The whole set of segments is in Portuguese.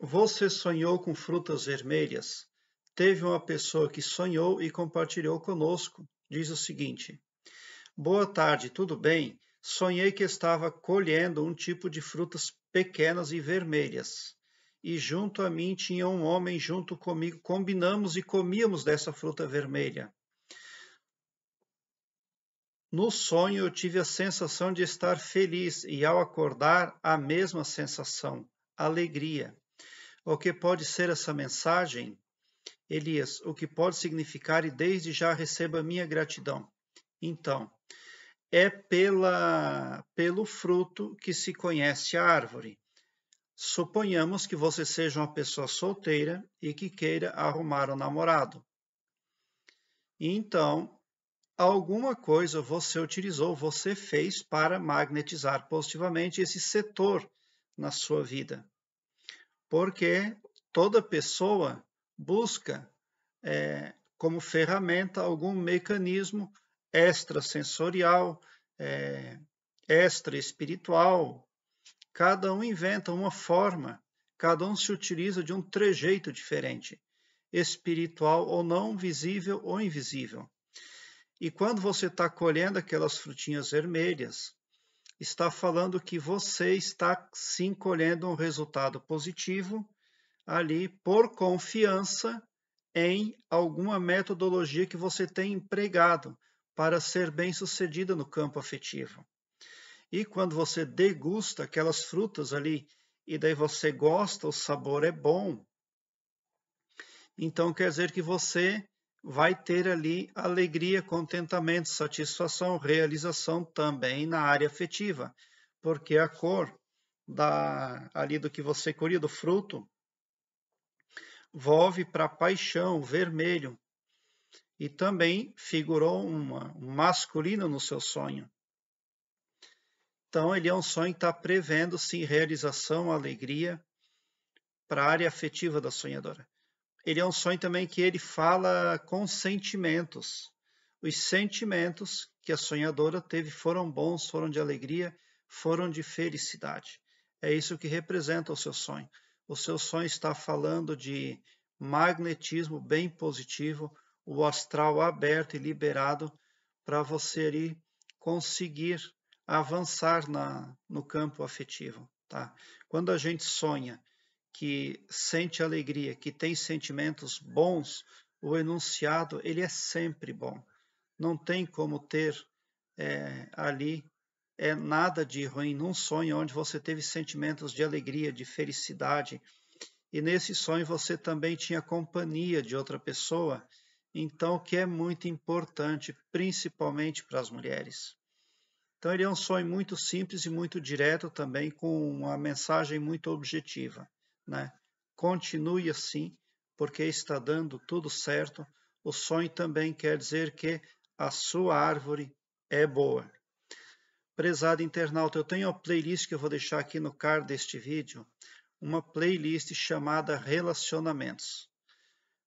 Você sonhou com frutas vermelhas? Teve uma pessoa que sonhou e compartilhou conosco. Diz o seguinte: Boa tarde, tudo bem? Sonhei que estava colhendo um tipo de frutas pequenas e vermelhas. E junto a mim tinha um homem junto comigo. Combinamos e comíamos dessa fruta vermelha. No sonho eu tive a sensação de estar feliz e ao acordar a mesma sensação, alegria. O que pode ser essa mensagem? Elias, o que pode significar e desde já receba minha gratidão. Então, é pela, pelo fruto que se conhece a árvore. Suponhamos que você seja uma pessoa solteira e que queira arrumar um namorado. Então, alguma coisa você utilizou, você fez para magnetizar positivamente esse setor na sua vida porque toda pessoa busca é, como ferramenta algum mecanismo extrasensorial, é, extra-espiritual. Cada um inventa uma forma, cada um se utiliza de um trejeito diferente, espiritual ou não, visível ou invisível. E quando você está colhendo aquelas frutinhas vermelhas, está falando que você está sim colhendo um resultado positivo ali por confiança em alguma metodologia que você tem empregado para ser bem sucedida no campo afetivo. E quando você degusta aquelas frutas ali e daí você gosta, o sabor é bom, então quer dizer que você vai ter ali alegria, contentamento, satisfação, realização também na área afetiva, porque a cor da ali do que você colheu do fruto volve para paixão, vermelho. E também figurou uma, um masculino no seu sonho. Então, ele é um sonho que está prevendo, sim, realização, alegria para a área afetiva da sonhadora ele é um sonho também que ele fala com sentimentos. Os sentimentos que a sonhadora teve foram bons, foram de alegria, foram de felicidade. É isso que representa o seu sonho. O seu sonho está falando de magnetismo bem positivo, o astral aberto e liberado para você ali conseguir avançar na, no campo afetivo. Tá? Quando a gente sonha que sente alegria, que tem sentimentos bons, o enunciado ele é sempre bom. Não tem como ter é, ali é nada de ruim num sonho onde você teve sentimentos de alegria, de felicidade. E nesse sonho você também tinha companhia de outra pessoa. Então, o que é muito importante, principalmente para as mulheres. Então, ele é um sonho muito simples e muito direto também, com uma mensagem muito objetiva né? Continue assim, porque está dando tudo certo. O sonho também quer dizer que a sua árvore é boa. Prezado internauta, eu tenho uma playlist que eu vou deixar aqui no card deste vídeo, uma playlist chamada Relacionamentos.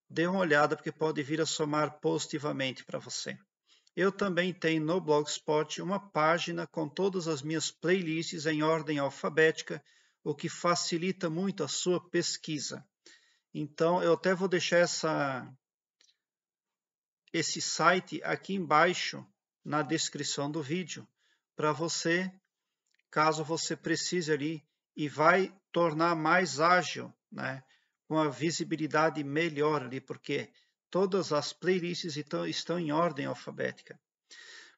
Dê uma olhada porque pode vir a somar positivamente para você. Eu também tenho no Blogspot uma página com todas as minhas playlists em ordem alfabética o que facilita muito a sua pesquisa. Então, eu até vou deixar essa, esse site aqui embaixo na descrição do vídeo para você, caso você precise ali, e vai tornar mais ágil, né? com a visibilidade melhor ali, porque todas as playlists estão, estão em ordem alfabética.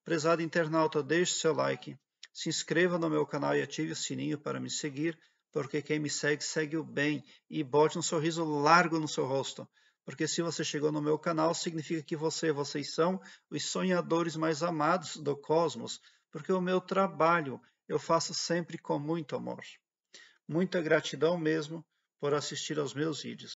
Prezado internauta, deixe seu like, se inscreva no meu canal e ative o sininho para me seguir porque quem me segue, segue o bem e bote um sorriso largo no seu rosto. Porque se você chegou no meu canal, significa que você, vocês são os sonhadores mais amados do cosmos, porque o meu trabalho eu faço sempre com muito amor. Muita gratidão mesmo por assistir aos meus vídeos.